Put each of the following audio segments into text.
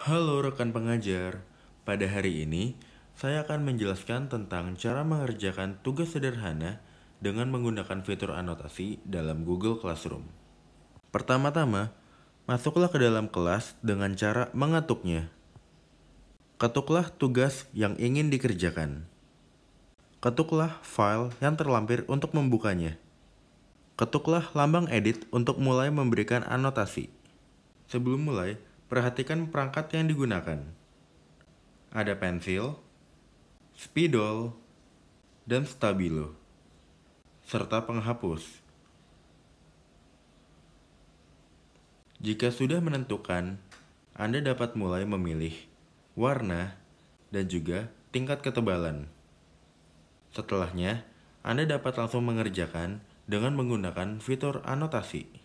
Halo rekan pengajar, pada hari ini saya akan menjelaskan tentang cara mengerjakan tugas sederhana dengan menggunakan fitur anotasi dalam Google Classroom. Pertama-tama, masuklah ke dalam kelas dengan cara mengetuknya. Ketuklah tugas yang ingin dikerjakan. Ketuklah file yang terlampir untuk membukanya. Ketuklah lambang edit untuk mulai memberikan anotasi. Sebelum mulai, Perhatikan perangkat yang digunakan. Ada pensil, spidol, dan stabilo, serta penghapus. Jika sudah menentukan, Anda dapat mulai memilih warna dan juga tingkat ketebalan. Setelahnya, Anda dapat langsung mengerjakan dengan menggunakan fitur anotasi.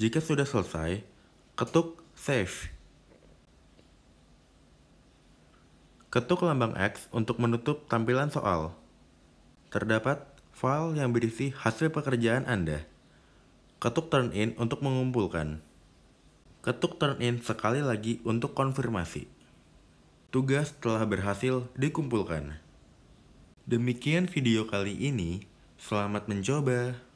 Jika sudah selesai, ketuk Save. Ketuk lambang X untuk menutup tampilan soal. Terdapat file yang berisi hasil pekerjaan Anda. Ketuk Turn In untuk mengumpulkan. Ketuk Turn In sekali lagi untuk konfirmasi. Tugas telah berhasil dikumpulkan. Demikian video kali ini. Selamat mencoba.